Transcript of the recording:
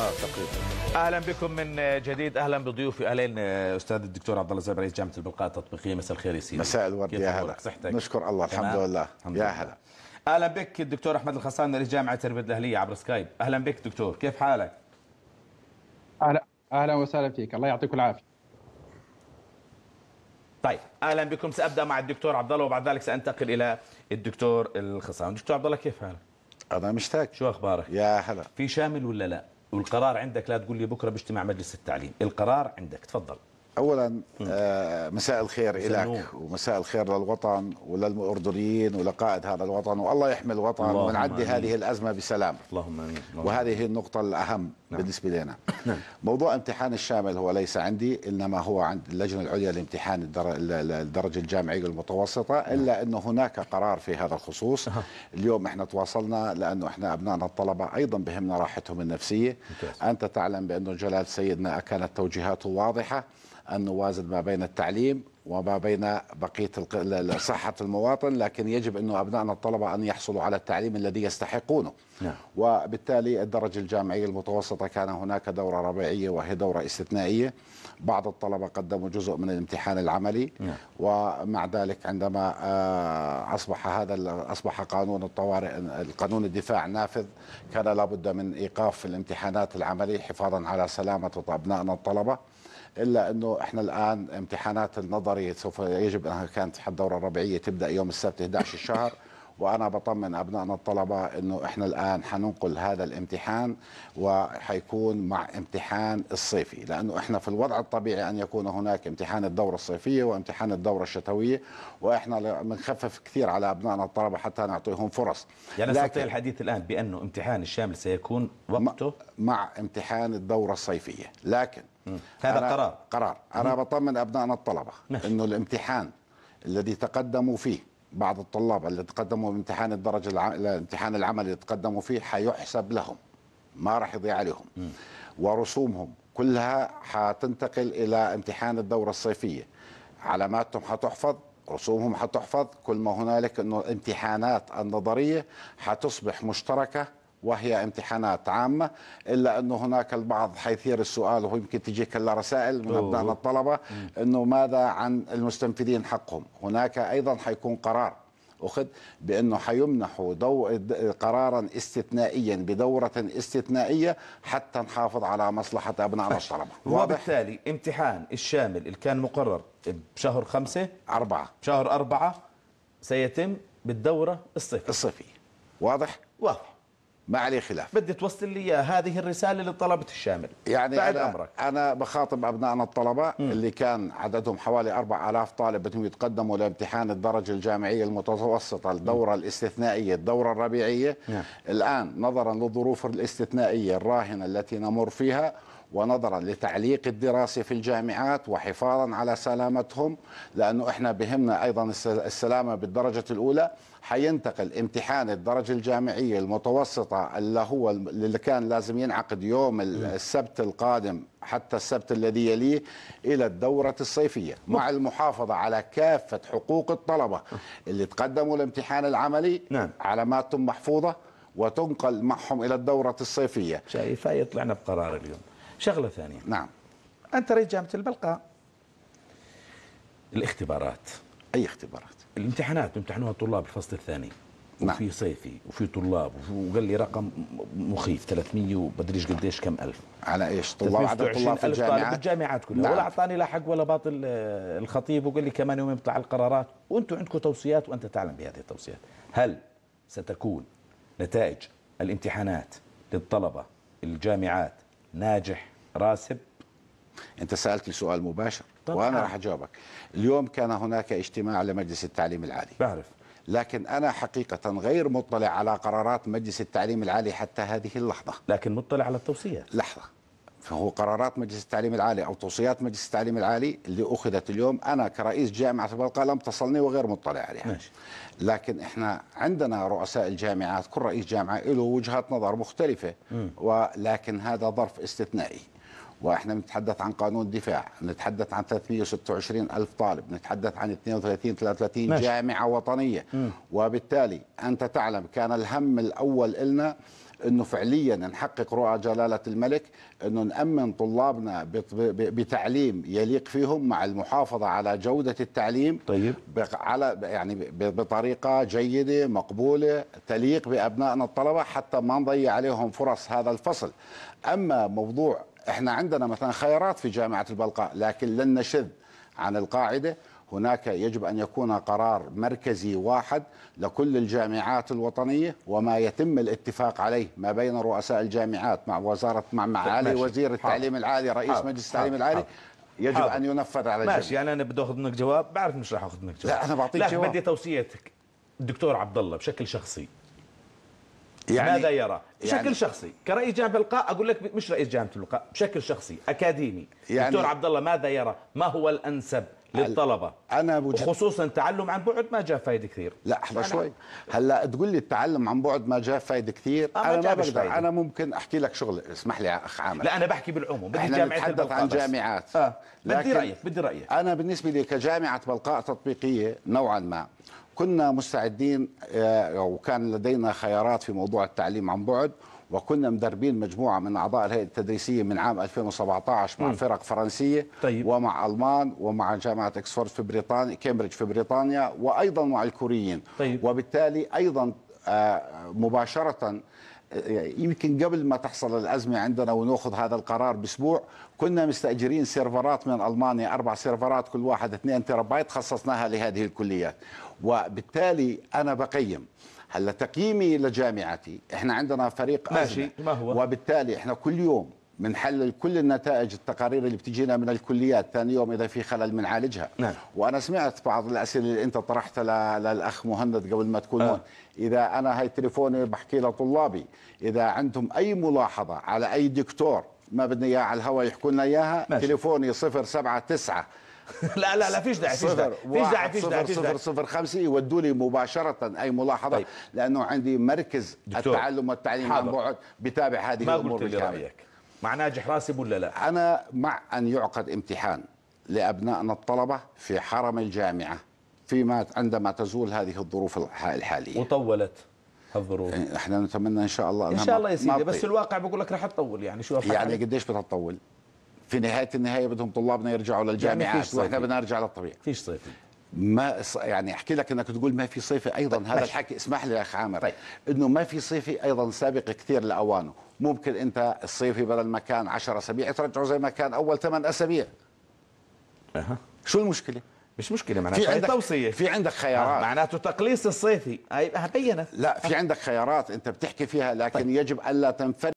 اه تقريبا اهلا بكم من جديد اهلا بضيوفي اهلين آه، استاذ الدكتور عبد الله رئيس جامعه البلقاء التطبيقيه مساء الخير يا سيدي مساء الورد يا هلا صحتك نشكر الله الحمد لله يا هلا اهلا بك الدكتور احمد الخصان رئيس جامعه تربيه الاهليه عبر سكايب اهلا بك دكتور كيف حالك اهلا اهلا وسهلا فيك الله يعطيكم العافيه طيب اهلا بكم سابدا مع الدكتور عبد الله وبعد ذلك سانتقل الى الدكتور الخصام دكتور عبد الله كيف حالك انا مشتاق شو اخبارك يا هلا في شامل ولا لا والقرار عندك لا تقول لي بكره باجتماع مجلس التعليم القرار عندك تفضل اولا آه، مساء الخير لك ومساء الخير للوطن وللاردنيين ولقائد هذا الوطن والله يحمي الوطن ونعدي هذه الازمه بسلام اللهم امين وهذه هي النقطه الاهم نعم. بالنسبه لنا نعم. نعم. موضوع امتحان الشامل هو ليس عندي انما هو عند اللجنه العليا لامتحان الدرجه الجامعيه المتوسطه نعم. الا انه هناك قرار في هذا الخصوص اليوم احنا تواصلنا لانه احنا ابنائنا الطلبه ايضا بهمنا راحتهم النفسيه انت تعلم بانه جلال سيدنا كانت توجيهاته واضحه أن نوازن ما بين التعليم وما بين بقية صحة المواطن لكن يجب أن أبنائنا الطلبة أن يحصلوا على التعليم الذي يستحقونه نعم. وبالتالي الدرجة الجامعية المتوسطة كان هناك دورة ربيعية وهي دورة استثنائية بعض الطلبة قدموا جزء من الامتحان العملي نعم. ومع ذلك عندما آه، أصبح هذا أصبح قانون الطوارئ القانون الدفاع نافذ كان لابد من إيقاف الامتحانات العملي حفاظا على سلامة أبنائنا الطلبة الا انه احنا الان امتحانات النظري سوف يجب انها كانت الدوره الربيعيه تبدا يوم السبت 11 الشهر وانا بطمن ابنائنا الطلبه انه احنا الان حننقل هذا الامتحان وحيكون مع امتحان الصيفي لانه احنا في الوضع الطبيعي ان يكون هناك امتحان الدوره الصيفيه وامتحان الدوره الشتويه واحنا بنخفف كثير على ابنائنا الطلبه حتى نعطيهم فرص يعني نستطيع الحديث الان بانه امتحان الشامل سيكون وقته مع امتحان الدوره الصيفيه لكن هذا قرار قرار انا بطمن ابنائنا الطلبه انه الامتحان الذي تقدموا فيه بعض الطلاب اللي تقدموا بامتحان الدرجة الع... الامتحان العمل اللي تقدموا فيه حيحسب لهم ما راح يضيع عليهم م. ورسومهم كلها حتنتقل إلى امتحان الدورة الصيفية علاماتهم حتحفظ رسومهم حتحفظ كل ما هنالك أنه الامتحانات النظرية حتصبح مشتركة وهي امتحانات عامة إلا أنه هناك البعض حيثير السؤال ويمكن تجيك هلا رسائل من أبناء الطلبة أنه ماذا عن المستنفذين حقهم هناك أيضا حيكون قرار أخذ بأنه حيمنحوا دو... قرارا استثنائيا بدورة استثنائية حتى نحافظ على مصلحة أبناء الطلبة وبالتالي امتحان الشامل اللي كان مقرر بشهر خمسة أربعة بشهر أربعة سيتم بالدورة الصيفية الصيفية واضح؟ واضح ما عليه خلاف بدي توصل لي هذه الرساله للطلبه الشامل يعني بعد أنا امرك انا بخاطب ابنائنا الطلبه م. اللي كان عددهم حوالي 4000 طالب بدهم يتقدموا لامتحان الدرجه الجامعيه المتوسطه الدوره م. الاستثنائيه الدوره الربيعيه م. نعم. الان نظرا للظروف الاستثنائيه الراهنه التي نمر فيها ونظرا لتعليق الدراسة في الجامعات وحفاظا على سلامتهم لأنه إحنا بهمنا أيضا السلامة بالدرجة الأولى حينتقل امتحان الدرجة الجامعية المتوسطة اللي هو اللي كان لازم ينعقد يوم السبت القادم حتى السبت الذي يليه إلى الدورة الصيفية مع المحافظة على كافة حقوق الطلبة اللي تقدموا الامتحان العملي نعم. علاماتهم محفوظة وتنقل معهم إلى الدورة الصيفية شايفة يطلعنا بقرار اليوم شغلة ثانية نعم أنت رئيس جامعة البلقاء الاختبارات أي اختبارات؟ الامتحانات بيمتحنوها الطلاب الفصل الثاني نعم. وفي صيفي وفي طلاب وقال لي رقم مخيف 300 وبدريش قديش كم ألف على إيش؟ طلاب عدد طلاب في الجامعات؟ في الجامعات كلها نعم. ولا أعطاني لا حق ولا باطل آه، الخطيب وقال لي كمان يوم يطلع القرارات وأنتم عندكم توصيات وأنت تعلم بهذه التوصيات هل ستكون نتائج الامتحانات للطلبة الجامعات ناجح راسب انت سالت لي سؤال مباشر طبعا. وانا راح اجاوبك اليوم كان هناك اجتماع لمجلس التعليم العالي بعرف لكن انا حقيقه غير مطلع على قرارات مجلس التعليم العالي حتى هذه اللحظه لكن مطلع على التوصيات لحظه فهو قرارات مجلس التعليم العالي او توصيات مجلس التعليم العالي اللي اخذت اليوم انا كرئيس جامعه البلقاء لم تصلني وغير مطلع عليها ماشي. لكن احنا عندنا رؤساء الجامعات كل رئيس جامعه له وجهات نظر مختلفه ولكن هذا ظرف استثنائي واحنا بنتحدث عن قانون دفاع نتحدث عن 326 ألف طالب نتحدث عن 32 33 ماشي. جامعة وطنية م. وبالتالي أنت تعلم كان الهم الأول لنا انه فعليا نحقق رؤى جلاله الملك انه نامن طلابنا بتعليم يليق فيهم مع المحافظه على جوده التعليم طيب على يعني بطريقه جيده مقبوله تليق بابنائنا الطلبه حتى ما نضيع عليهم فرص هذا الفصل اما موضوع احنا عندنا مثلا خيارات في جامعه البلقاء لكن لن نشذ عن القاعده هناك يجب أن يكون قرار مركزي واحد لكل الجامعات الوطنية وما يتم الاتفاق عليه ما بين رؤساء الجامعات مع وزارة مع معالي طيب، وزير التعليم العالي رئيس حاضر. مجلس التعليم العالي حاضر. يجب حاضر. ان ينفذ على الجميع ماشي يعني انا بدي اخذ منك جواب بعرف مش راح اخذ منك جواب لا انا بعطيك جواب بدي توصيتك الدكتور عبد الله بشكل شخصي يعني ماذا يرى يعني بشكل يعني شخصي كرئيس جامعه القاء اقول لك مش رئيس جامعه القاء بشكل شخصي اكاديمي يعني دكتور عبد الله ماذا يرى ما هو الانسب للطلبه انا وجهة وخصوصا التعلم عن بعد ما جاب فايده كثير لا احنا شوي هلا تقول لي التعلم عن بعد ما جاب فايده كثير آه، انا ما بقدر فايدة. انا ممكن احكي لك شغل اسمح لي يا اخ عامر لا انا بحكي بالعموم بدي احنا نتحدث عن جامعات آه. بدي رايك بدي رايك انا بالنسبه لي كجامعه بلقاء تطبيقيه نوعا ما كنا مستعدين آه، وكان لدينا خيارات في موضوع التعليم عن بعد وكنا مدربين مجموعه من اعضاء الهيئه التدريسيه من عام 2017 مع م. فرق فرنسيه طيب. ومع المان ومع جامعه اكسفورد في بريطانيا كامبريدج في بريطانيا وايضا مع الكوريين طيب. وبالتالي ايضا آه، مباشره آه، يمكن قبل ما تحصل الأزمة عندنا ونأخذ هذا القرار بأسبوع كنا مستأجرين سيرفرات من ألمانيا أربع سيرفرات كل واحد 2 تيرابايت خصصناها لهذه الكليات وبالتالي أنا بقيم هلا تقييمي لجامعتي احنا عندنا فريق ماشي ما هو وبالتالي احنا كل يوم بنحلل كل النتائج التقارير اللي بتجينا من الكليات ثاني يوم اذا في خلل بنعالجها نعم. وانا سمعت بعض الاسئله اللي انت طرحتها للاخ مهند قبل ما تكون آه. اذا انا هاي تليفوني بحكي لطلابي اذا عندهم اي ملاحظه على اي دكتور ما بدنا اياها على الهواء يحكوا لنا اياها ماشي. تليفوني 079 لا لا لا فيش داعي فيش داعي فيش داعي فيش داعي صفر صفر خمسة يودوا لي مباشرة أي ملاحظة طيب. لأنه عندي مركز دكتور. التعلم والتعليم عن بعد بتابع هذه ما الأمور قلت لي رأيك مع ناجح راسب ولا لا؟ أنا مع أن يعقد امتحان لأبنائنا الطلبة في حرم الجامعة فيما عندما تزول هذه الظروف الحالية وطولت هالظروف إيه، احنا نتمنى ان شاء الله ان شاء الله يا سيدي بس الواقع بقول لك راح تطول يعني شو يعني قديش بتطول؟ في نهايه النهايه بدهم طلابنا يرجعوا للجامعات واحنا يعني بدنا نرجع للطبيعه فيش صيفي ما يعني احكي لك انك تقول ما في صيفي ايضا طيب هذا الحكي اسمح لي يا اخ عامر طيب. انه ما في صيفي ايضا سابق كثير لاوانه ممكن انت الصيفي بدل ما كان 10 اسابيع ترجعه زي ما كان اول 8 اسابيع اها شو المشكله مش مشكله معناته في عندك توصيه في عندك خيارات معناته تقليص الصيفي هي بينت لا في عندك خيارات انت بتحكي فيها لكن طيب. يجب الا تنفرد